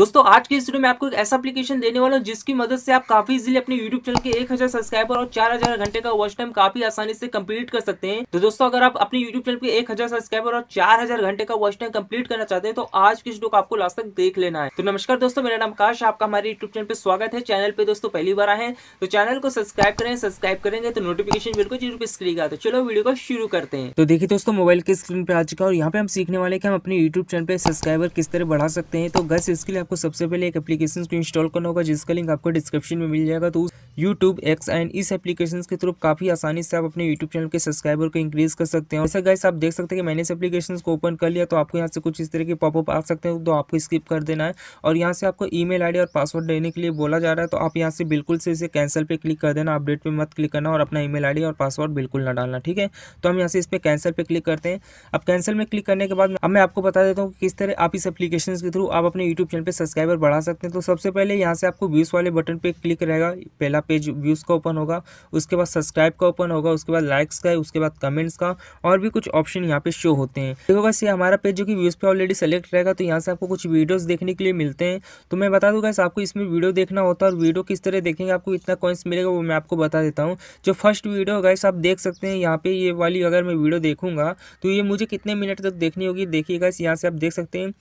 दोस्तों आज के इस वीडियो में आपको एक ऐसा एप्लीकेशन देने वाला हूँ जिसकी मदद से आप काफी इजीली अपने यूट्यूब चैनल के 1000 सब्सक्राइबर और 4000 घंटे का वॉच टाइम काफी आसानी से कंप्लीट कर सकते हैं तो दोस्तों अगर आप अपने यूट्यूब चैनल के 1000 सब्सक्राइबर और 4000 घंटे का वॉच टाइम कंप्लीट करना चाहते हैं तो आज की वीडियो को आपको लास्ट तक देख लेना है तो नमस्कार दोस्तों मेरा नाम काश आपका हमारे यूट्यूब चैनल पर स्वागत है चैनल पर दोस्तों पहली बार आए तो चैनल को सब्सक्राइब करें सब्सक्राइब करेंगे तो नोटिफिकेशन बिल्कुल जरूर पे तो चलो वीडियो को शुरू करते हैं तो देखिए दोस्तों मोबाइल की स्क्रीन पर आ चुका और यहाँ पे हम सीखने वाले की हम अपने यूट्यूब चैनल पर सब्सक्राइबर किस तरह बढ़ा सकते हैं तो बस इसके लिए आपको सबसे पहले एक एप्लीकेशन को इंस्टॉल करना होगा जिसका लिंक आपको डिस्क्रिप्शन में मिल जाएगा तो उस यूट्यूब एक्स एंड इस एप्लीकेशन के थ्रू काफ़ी आसानी से आप अपने यूट्यूब चैनल के सब्सक्राइबर को इंक्रीज कर सकते हैं ऐसा गाइस आप देख सकते हैं कि मैंने इस एप्लीकेशन को ओपन कर लिया तो आपको यहाँ से कुछ इस तरह के पॉपअप आ सकते हैं तो आपको स्किप कर देना है और यहाँ से आपको ई मेल और पासवर्ड देने के लिए बोला जा रहा है तो आप यहाँ से बिल्कुल से इसे कैंसिल पर क्लिक कर देना अपडेट पर मत क्लिक करना और अपना ई मेल और पासवर्ड बिल्कुल ना डालना ठीक है तो हम यहाँ से इस पर कैंसिल पर क्लिक करते हैं अब कैंसिल में क्लिक करने के बाद अब मैं आपको बता देता हूँ कि किस तरह आप इस एप्लीकेशन के थ्रू आप अपने यूट्यूब चैनल पर सब्सक्राइबर बढ़ा सकते हैं तो सबसे पहले यहाँ से आपको व्यूज़ वाले बटन पर क्लिक रहेगा पहला पेज व्यूज़ का ओपन होगा उसके बाद सब्सक्राइब का ओपन होगा उसके बाद लाइक्स का उसके बाद कमेंट्स का और भी कुछ ऑप्शन यहाँ पे शो होते हैं देखो बस ये हमारा पेज जो कि व्यूज़ पे ऑलरेडी सेलेक्ट रहेगा तो यहाँ से आपको कुछ वीडियोज़ देखने के लिए मिलते हैं तो मैं बता दूँगा आपको इसमें वीडियो देखना होता है और वीडियो किस तरह देखेंगे आपको इतना कॉइन्स मिलेगा वो मैं आपको बता देता हूँ जो फर्स्ट वीडियो होगा आप देख सकते हैं यहाँ पे ये वाली अगर मैं वीडियो देखूँगा तो ये मुझे कितने मिनट तक देखनी होगी देखिएगा इस यहाँ से आप देख सकते हैं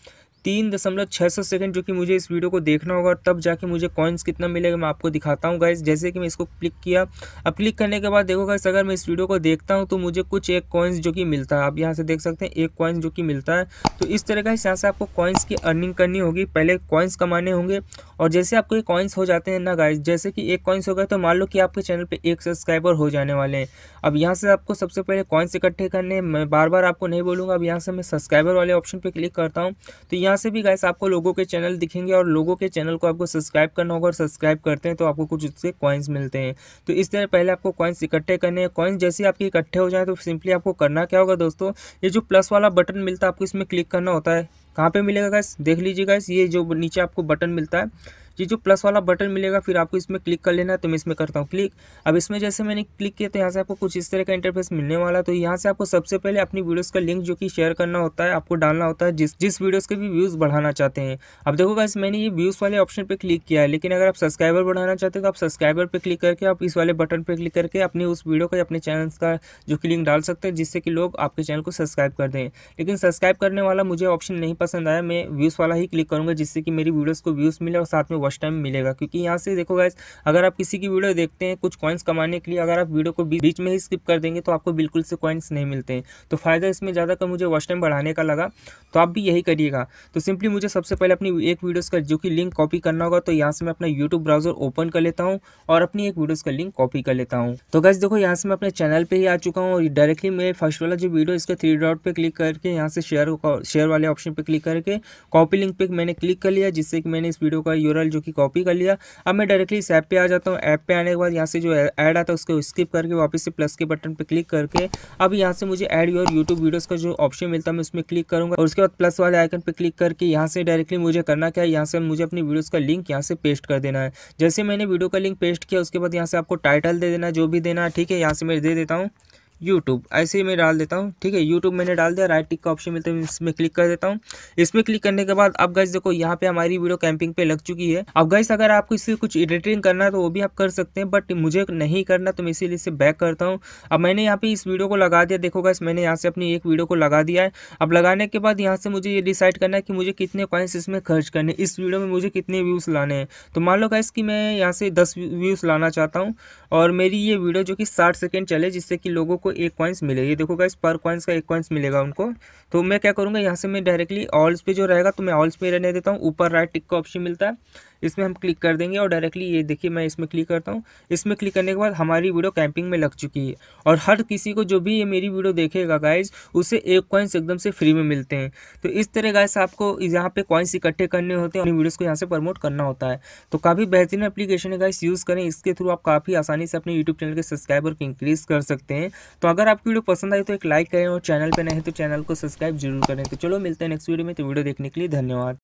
तीन दशमलव छः सौ सेकेंड जो कि मुझे इस वीडियो को देखना होगा और तब जाके मुझे कॉइन्स कितना मिलेगा मैं आपको दिखाता हूँ गाइस जैसे कि मैं इसको क्लिक किया अब क्लिक करने के बाद देखो गाइस अगर मैं इस वीडियो को देखता हूँ तो मुझे कुछ एक कॉइन्स जो कि मिलता है आप यहाँ से देख सकते हैं एक कॉइन्स जो कि मिलता है तो इस तरह का यहाँ से आपको कॉइन्स की अर्निंग करनी होगी पहले कॉइन्स कमाने होंगे और जैसे आपको ये कॉइन्स हो जाते हैं ना गाइस जैसे कि एक कॉइन्स हो गए तो मान लो कि आपके चैनल पर एक सब्सक्राइबर हो जाने वाले हैं अब यहाँ से आपको सबसे पहले कॉइन्स इकट्ठे करने मैं बार बार आपको नहीं बोलूँगा अब यहाँ से मैं सब्सक्राइबर वाले ऑप्शन पर क्लिक करता हूँ तो यहाँ यहाँ से भी गाइस आपको लोगों के चैनल दिखेंगे और लोगों के चैनल को आपको सब्सक्राइब करना होगा और सब्सक्राइब करते हैं तो आपको कुछ उससे कॉइन्स मिलते हैं तो इस तरह पहले आपको कॉइन्स इकट्ठे करने हैं कॉइन्स जैसे आपके इकट्ठे हो जाए तो सिंपली आपको करना क्या होगा दोस्तों ये जो प्लस वाला बटन मिलता है आपको इसमें क्लिक करना होता है कहाँ पर मिलेगा गैस देख लीजिए गैस ये जो नीचे आपको बटन मिलता है ये जो प्लस वाला बटन मिलेगा फिर आपको इसमें क्लिक कर लेना है तो मैं इसमें करता हूँ क्लिक अब इसमें जैसे मैंने क्लिक किया तो यहाँ से आपको कुछ इस तरह का इंटरफेस मिलने वाला तो यहाँ से आपको सबसे पहले अपनी वीडियोज़ का लिंक जो कि शेयर करना होता है आपको डालना होता है जिस जिस वीडियोज़ के भी व्यूज़ बढ़ाना चाहते हैं अब देखोगा इस मैंने ये व्यूज़ वाले ऑप्शन पर क्लिक किया है लेकिन अगर आप सब्सक्राइबर बढ़ाना चाहते हो तो आप सब्सक्राइबर पर क्लिक करके आप इस वाले बटन पर क्लिक करके अपने उस वीडियो का अपने चैनल का जो कि लिंक डाल सकते हैं जिससे कि लोग आपके चैनल को सब्सक्राइब कर दें लेकिन सब्सक्राइब करने वाला मुझे ऑप्शन नहीं पसंद आया मैं व्यूज़ वाला ही क्लिक करूँगा जिससे कि मेरी वीडियोज़ को व्यूज़ मिले और साथ में फर्स्ट टाइम मिलेगा क्योंकि यहाँ से देखो गैस अगर आप किसी की वीडियो देखते हैं कुछ कॉइन्स कमाने के लिए अगर आप वीडियो को बीच में ही स्किप कर देंगे तो आपको बिल्कुल से कॉइन्स नहीं मिलते हैं तो फ़ायदा इसमें ज़्यादा का मुझे वॉच टाइम बढ़ाने का लगा तो आप भी यही करिएगा तो सिंपली मुझे सबसे पहले अपनी एक वीडियोज़ का जो कि लिंक कॉपी करना होगा तो यहाँ से मैं अपना यूट्यूब ब्राउज़र ओपन कर लेता हूँ और अपनी एक वीडियोज़ का लिंक कॉपी कर लेता हूँ तो गैस देखो यहाँ से मैं अपने चैनल पर ही आ चुका हूँ और डायरेक्टली मेरे फर्स्ट वाला जो वीडियो इसके थ्री डॉट पर क्लिक करके यहाँ से शेयर शेयर वाले ऑप्शन पर क्लिक करके कॉपी लिंक पर मैंने क्लिक कर लिया जिससे कि मैंने इस वीडियो का यूरल फाइल जो कि कॉपी कर लिया अब मैं डायरेक्टली इस ऐप पर आ जाता हूँ ऐप पर आने के बाद यहाँ से जो ऐड आता है उसको स्किप करके वापस से प्लस के बटन पर क्लिक करके अब यहाँ से मुझे एड योर यूट्यूब वीडियोज का जो ऑप्शन मिलता है मैं उसमें क्लिक करूँगा और उसके बाद प्लस वाले आइकन पर क्लिक करके यहाँ से डायरेक्टली मुझे करना क्या है यहाँ से मुझे अपनी वीडियोज़ का लिंक यहाँ से पेस्ट कर देना है जैसे मैंने वीडियो का लिंक पेस्ट किया उसके बाद यहाँ से आपको टाइटल दे देना जो भी देना है ठीक है यहाँ से मैं दे देता हूँ यूट्यूब ऐसे ही मैं डाल देता हूँ ठीक है यूट्यूब मैंने डाल दिया राइट टिक का ऑप्शन मिलता है इसमें क्लिक कर देता हूँ इसमें क्लिक करने के बाद अब गैस देखो यहाँ पे हमारी वीडियो कैंपिंग पे लग चुकी है अब गैस अगर आपको इससे कुछ एडिटिंग करना है तो वो भी आप कर सकते हैं बट मुझे नहीं करना तो मैं इसीलिए इसे बैक करता हूँ अब मैंने यहाँ पे इस वीडियो को लगा दिया देखो गाइस मैंने यहाँ से अपनी एक वीडियो को लगा दिया है अब लगाने के बाद यहाँ से मुझे ये डिसाइड करना है कि मुझे कितने कॉइन्स इसमें खर्च करने इस वीडियो में मुझे कितने व्यूज़ लाने हैं तो मान लो गाइस कि मैं यहाँ से दस व्यूज़ लाना चाहता हूँ और मेरी ये वीडियो जो कि साठ सेकेंड चले जिससे कि लोगों को आपको एक कॉइन्स मिलेगी देखो गाइस पर कॉइन्स का एक कॉइन्स मिलेगा उनको तो मैं क्या करूँगा यहाँ से मैं डायरेक्टली ऑल्स पे जो रहेगा तो मैं ऑल्स पे रहने देता हूँ ऊपर राइट टिक का ऑप्शन मिलता है इसमें हम क्लिक कर देंगे और डायरेक्टली ये देखिए मैं इसमें क्लिक करता हूँ इसमें क्लिक करने के बाद हमारी वीडियो कैंपिंग में लग चुकी है और हर किसी को जो भी ये मेरी वीडियो देखेगा गाइज उसे एक कॉइन्स एकदम से फ्री में मिलते हैं तो इस तरह गाइस आपको यहाँ पे कॉइन्स इकट्ठे करने होते हैं अपनी वीडियोज़ को यहाँ से प्रमोट करना होता है तो काफ़ी बेहतरीन एप्लीकेशन है गाइस यूज़ करें इसके थ्रू आप काफ़ी आसानी से अपने यूट्यूब चैनल के सब्सक्राइबर को इंक्रीज़ कर सकते हैं तो अगर आपकी वीडियो पसंद आई तो एक लाइक करें और चैनल पर नहीं तो चैनल को सब्सक्राइब जरूर करें तो चलो मिलते हैं नेक्स्ट वीडियो में तो वीडियो देखने के लिए धन्यवाद